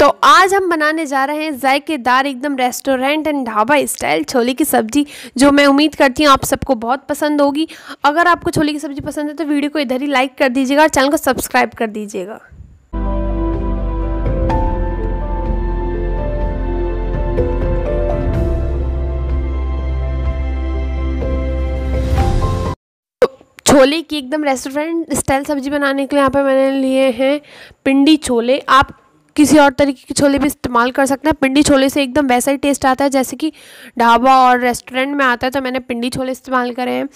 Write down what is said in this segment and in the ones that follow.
तो आज हम बनाने जा रहे हैं जायकेदार एकदम रेस्टोरेंट एंड ढाबा स्टाइल छोले की सब्ज़ी जो मैं उम्मीद करती हूँ आप सबको बहुत पसंद होगी अगर आपको छोले की सब्ज़ी पसंद है तो वीडियो को इधर ही लाइक कर दीजिएगा और चैनल को सब्सक्राइब कर दीजिएगा छोले की एकदम रेस्टोरेंट स्टाइल सब्जी बनाने के लिए यहाँ पे मैंने लिए हैं पिंडी छोले आप किसी और तरीके के छोले भी इस्तेमाल कर सकते हैं पिंडी छोले से एकदम वैसा ही टेस्ट आता है जैसे कि ढाबा और रेस्टोरेंट में आता है तो मैंने पिंडी छोले इस्तेमाल करे हैं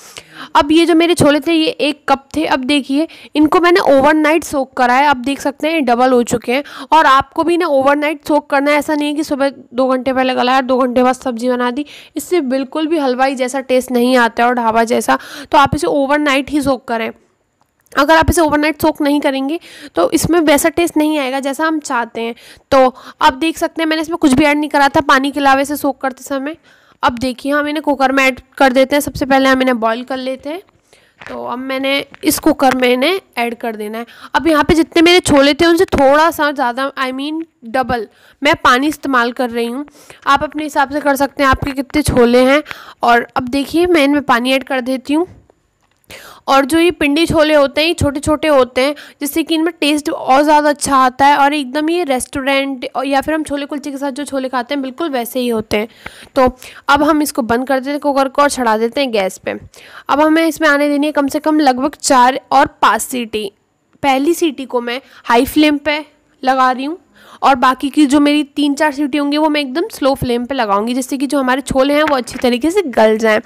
अब ये जो मेरे छोले थे ये एक कप थे अब देखिए इनको मैंने ओवरनाइट सोक करा है अब देख सकते हैं डबल हो चुके हैं और आपको भी ना ओवरनाइट सोक करना ऐसा नहीं है कि सुबह दो घंटे पहले गलाया दो घंटे बाद सब्जी बना दी इससे बिल्कुल भी हलवाई जैसा टेस्ट नहीं आता है और ढाबा जैसा तो आप इसे नाइट ही सोक करें अगर आप इसे ओवरनाइट सोक नहीं करेंगे तो इसमें वैसा टेस्ट नहीं आएगा जैसा हम चाहते हैं तो आप देख सकते हैं मैंने इसमें कुछ भी ऐड नहीं करा था पानी के अलावा इसे सोक करते समय अब देखिए हम इन्हें कुकर में ऐड कर देते हैं सबसे पहले हम इन्हें बॉईल कर लेते हैं तो अब मैंने इस कुकर में इन्हें ऐड कर देना है अब यहाँ पर जितने मेरे छोले थे उनसे थोड़ा सा ज़्यादा आई मीन डबल मैं पानी इस्तेमाल कर रही हूँ आप अपने हिसाब से कर सकते हैं आपके कितने छोले हैं और अब देखिए मैं इनमें पानी ऐड कर देती हूँ और जो ये पिंडी छोले होते हैं ये छोटे छोटे होते हैं जिससे कि इनमें टेस्ट और ज़्यादा अच्छा आता है और एकदम ये रेस्टोरेंट या फिर हम छोले कुलचे के साथ जो छोले खाते हैं बिल्कुल वैसे ही होते हैं तो अब हम इसको बंद कर देते हैं कुकर को और छड़ा देते हैं गैस पर अब हमें इसमें आने देनी है कम से कम लगभग चार और पाँच सीटी पहली सीटी को मैं हाई फ्लेम पर लगा रही हूँ और बाकी की जो मेरी तीन चार सीटी होंगी वो मैं एकदम स्लो फ्लेम पे लगाऊंगी जिससे कि जो हमारे छोले हैं वो अच्छी तरीके से गल जाएं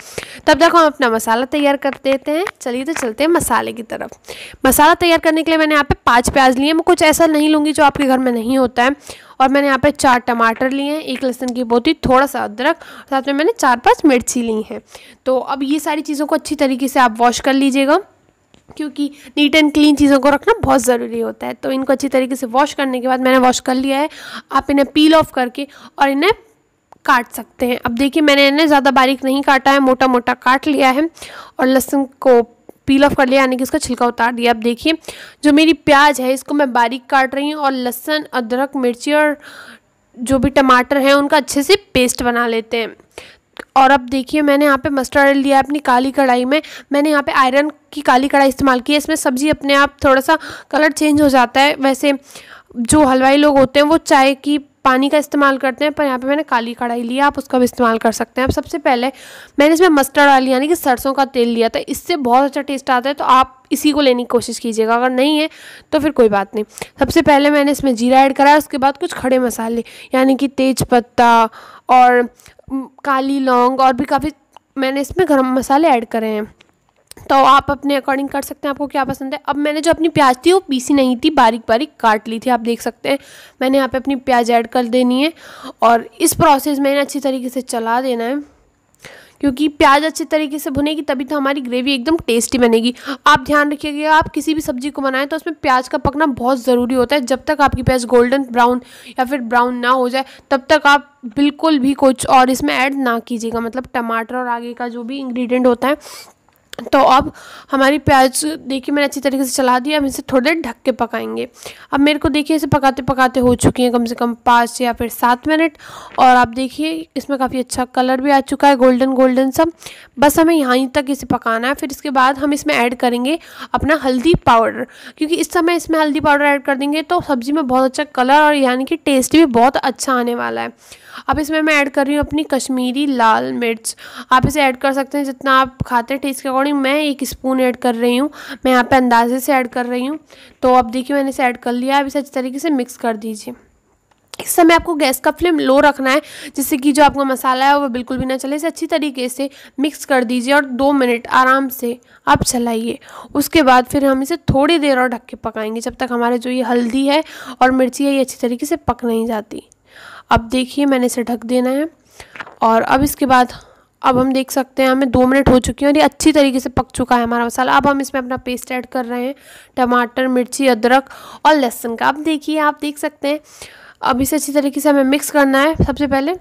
तब तक हम अपना मसाला तैयार कर देते हैं चलिए तो चलते हैं मसाले की तरफ मसाला तैयार करने के लिए मैंने यहाँ पे पाँच प्याज लिए मैं कुछ ऐसा नहीं लूँगी जो आपके घर में नहीं होता है और मैंने यहाँ पे चार टमाटर लिए हैं एक लहसुन की बोती थोड़ा सा अदरक साथ में मैंने चार पाँच मिर्ची ली हैं तो अब ये सारी चीज़ों को अच्छी तरीके से आप वॉश कर लीजिएगा क्योंकि नीट एंड क्लीन चीज़ों को रखना बहुत ज़रूरी होता है तो इनको अच्छी तरीके से वॉश करने के बाद मैंने वॉश कर लिया है आप इन्हें पील ऑफ करके और इन्हें काट सकते हैं अब देखिए मैंने इन्हें ज़्यादा बारीक नहीं काटा है मोटा मोटा काट लिया है और लहसुन को पील ऑफ कर लिया यानी कि उसका छिलका उतार दिया अब देखिए जो मेरी प्याज है इसको मैं बारीक काट रही हूँ और लहसुन अदरक मिर्ची और जो भी टमाटर हैं उनका अच्छे से पेस्ट बना लेते हैं और अब देखिए मैंने यहाँ पे मस्टर्ड ऑयल लिया अपनी काली कढ़ाई में मैंने यहाँ पे आयरन की काली कढ़ाई इस्तेमाल की है इसमें सब्ज़ी अपने आप थोड़ा सा कलर चेंज हो जाता है वैसे जो हलवाई लोग होते हैं वो चाय की पानी का इस्तेमाल करते हैं पर यहाँ पे मैंने काली कढ़ाई ली आप उसका भी इस्तेमाल कर सकते हैं अब सबसे पहले मैंने इसमें मस्टर्ड ऑयल यानी कि सरसों का तेल लिया था इससे बहुत अच्छा टेस्ट आता है तो आप इसी को लेने की कोशिश कीजिएगा अगर नहीं है तो फिर कोई बात नहीं सबसे पहले मैंने इसमें जीरा ऐड कराया उसके बाद कुछ खड़े मसाले यानी कि तेज पत्ता और काली लौंग और भी काफ़ी मैंने इसमें गर्म मसाले ऐड करे हैं तो आप अपने अकॉर्डिंग कर सकते हैं आपको क्या पसंद है अब मैंने जो अपनी प्याज थी वो पीसी नहीं थी बारीक बारीक काट ली थी आप देख सकते हैं मैंने यहाँ पे अपनी प्याज ऐड कर देनी है और इस प्रोसेस में अच्छी तरीके से चला देना है क्योंकि प्याज अच्छे तरीके से भुनेगी तभी तो हमारी ग्रेवी एकदम टेस्टी बनेगी आप ध्यान रखिएगा आप किसी भी सब्जी को बनाएं तो उसमें प्याज का पकना बहुत ज़रूरी होता है जब तक आपकी प्याज गोल्डन ब्राउन या फिर ब्राउन ना हो जाए तब तक आप बिल्कुल भी कुछ और इसमें ऐड ना कीजिएगा मतलब टमाटर और आगे का जो भी इंग्रीडियंट होता है तो अब हमारी प्याज देखिए मैंने अच्छी तरीके से चला दिया अब इसे थोड़ी देर ढक के पकाएंगे अब मेरे को देखिए इसे पकाते पकाते हो चुकी हैं कम से कम पाँच या फिर सात मिनट और आप देखिए इसमें काफ़ी अच्छा कलर भी आ चुका है गोल्डन गोल्डन सा बस हमें यहीं तक इसे पकाना है फिर इसके बाद हम इसमें ऐड करेंगे अपना हल्दी पाउडर क्योंकि इस समय इसमें हल्दी पाउडर ऐड कर देंगे तो सब्ज़ी में बहुत अच्छा कलर और यानी कि टेस्ट भी बहुत अच्छा आने वाला है अब इसमें मैं ऐड कर रही हूँ अपनी कश्मीरी लाल मिर्च आप इसे ऐड कर सकते हैं जितना आप खाते हैं टेस्ट के अकॉर्डिंग मैं एक स्पून ऐड कर रही हूँ मैं यहाँ पे अंदाजे से ऐड कर रही हूँ तो अब देखिए मैंने इसे ऐड कर लिया अब इसे अच्छी तरीके से मिक्स कर दीजिए इस समय आपको गैस का फ्लेम लो रखना है जिससे कि जो आपका मसाला है वो बिल्कुल भी ना चले इसे अच्छी तरीके से मिक्स कर दीजिए और दो मिनट आराम से आप चलाइए उसके बाद फिर हम इसे थोड़ी देर और ढक के पकाएंगे जब तक हमारे जो ये हल्दी है और मिर्ची है ये अच्छी तरीके से पक नहीं जाती अब देखिए मैंने इसे ढक देना है और अब इसके बाद अब हम देख सकते हैं हमें दो मिनट हो चुके हैं और ये अच्छी तरीके से पक चुका है हमारा मसाला अब हम इसमें अपना पेस्ट ऐड कर रहे हैं टमाटर मिर्ची अदरक और लहसुन का अब देखिए आप देख सकते हैं अब इसे अच्छी तरीके से हमें मिक्स करना है सबसे पहले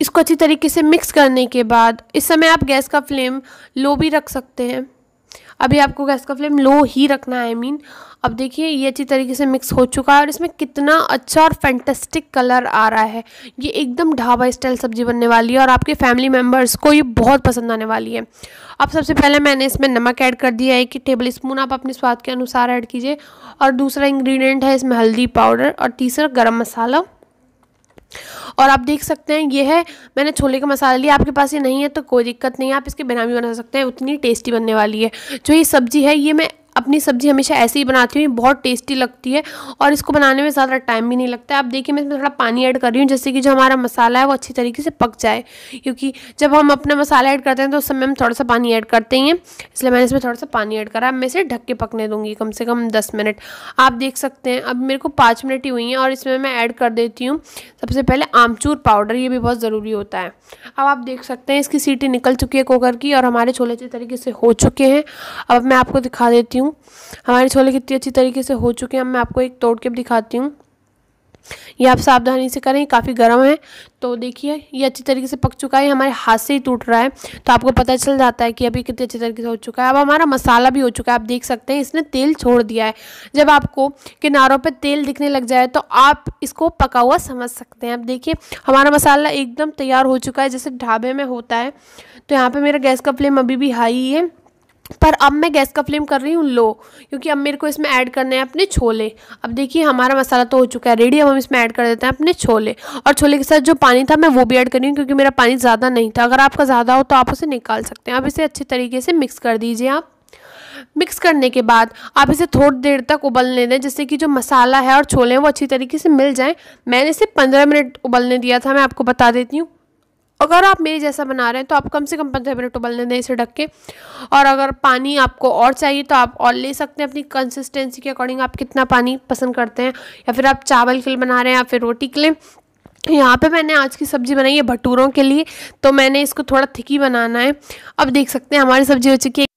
इसको अच्छी तरीके से मिक्स करने के बाद इस समय आप गैस का फ्लेम लो भी रख सकते हैं अभी आपको गैस का फ्लेम लो ही रखना है आई मीन अब देखिए ये अच्छी तरीके से मिक्स हो चुका है और इसमें कितना अच्छा और फैंटेस्टिक कलर आ रहा है ये एकदम ढाबा स्टाइल सब्जी बनने वाली है और आपके फैमिली मेम्बर्स को ये बहुत पसंद आने वाली है अब सबसे पहले मैंने इसमें नमक ऐड कर दिया है कि टेबल स्पून आप अपने स्वाद के अनुसार ऐड कीजिए और दूसरा इंग्रेडिएंट है इसमें हल्दी पाउडर और तीसरा गरम मसाला और आप देख सकते हैं ये है मैंने छोले का मसाला लिया आपके पास ये नहीं है तो कोई दिक्कत नहीं है आप इसके बिना भी बना सकते हैं उतनी टेस्टी बनने वाली है जो ये सब्ज़ी है ये मैं अपनी सब्जी हमेशा ऐसे ही बनाती हूँ ये बहुत टेस्टी लगती है और इसको बनाने में ज़्यादा टाइम भी नहीं लगता है आप देखिए मैं इसमें थोड़ा पानी ऐड कर रही हूँ जैसे कि जो हमारा मसाला है वो अच्छी तरीके से पक जाए क्योंकि जब हम अपना मसाला ऐड करते हैं तो उस समय हम थोड़ा सा पानी ऐड करते हैं इसलिए मैंने इसमें थोड़ा सा पानी ऐड करा अब मैं इसे ढक के पकने दूँगी कम से कम दस मिनट आप देख सकते हैं अब मेरे को पाँच मिनट ही हुई हैं और इसमें मैं ऐड कर देती हूँ सबसे पहले आमचूर पाउडर ये भी बहुत ज़रूरी होता है अब आप देख सकते हैं इसकी सीटी निकल चुकी है कुकर की और हमारे छोले अच्छे तरीके से हो चुके हैं अब मैं आपको दिखा देती हूँ हूँ हमारे छोले कितनी अच्छी तरीके से हो चुके हैं मैं आपको एक तोड़ के दिखाती हूँ ये आप सावधानी से करें काफ़ी गर्म है तो देखिए ये अच्छी तरीके से पक चुका है हमारे हाथ से ही टूट रहा है तो आपको पता चल जाता है कि अभी कितने अच्छे तरीके से हो चुका है अब हमारा मसाला भी हो चुका है आप देख सकते हैं इसने तेल छोड़ दिया है जब आपको किनारों पर तेल दिखने लग जाए तो आप इसको पका हुआ समझ सकते हैं अब देखिए हमारा मसाला एकदम तैयार हो चुका है जैसे ढाबे में होता है तो यहाँ पर मेरा गैस का फ्लेम अभी भी हाई है पर अब मैं गैस का फ्लेम कर रही हूँ लो क्योंकि अब मेरे को इसमें ऐड करने हैं अपने छोले अब देखिए हमारा मसाला तो हो चुका है रेडी अब हम इसमें ऐड कर देते हैं अपने छोले और छोले के साथ जो पानी था मैं वो भी ऐड कर रही हूँ क्योंकि मेरा पानी ज़्यादा नहीं था अगर आपका ज़्यादा हो तो आप उसे निकाल सकते हैं आप इसे अच्छे तरीके से मिक्स कर दीजिए आप मिक्स करने के बाद आप इसे थोड़ी देर तक उबलने दें जिससे कि जो मसाला है और छोले हैं वो अच्छी तरीके से मिल जाएँ मैंने इसे पंद्रह मिनट उबलने दिया था मैं आपको बता देती हूँ अगर आप मेरे जैसा बना रहे हैं तो आप कम से कम पंद्रह मिनट उबलने दें इसे ढक के और अगर पानी आपको और चाहिए तो आप और ले सकते हैं अपनी कंसिस्टेंसी के अकॉर्डिंग आप कितना पानी पसंद करते हैं या फिर आप चावल के लिए बना रहे हैं या फिर रोटी के लिए यहाँ पे मैंने आज की सब्ज़ी बनाई है भटूरों के लिए तो मैंने इसको थोड़ा थिकी बनाना है अब देख सकते हैं हमारी सब्ज़ी हो चुकी है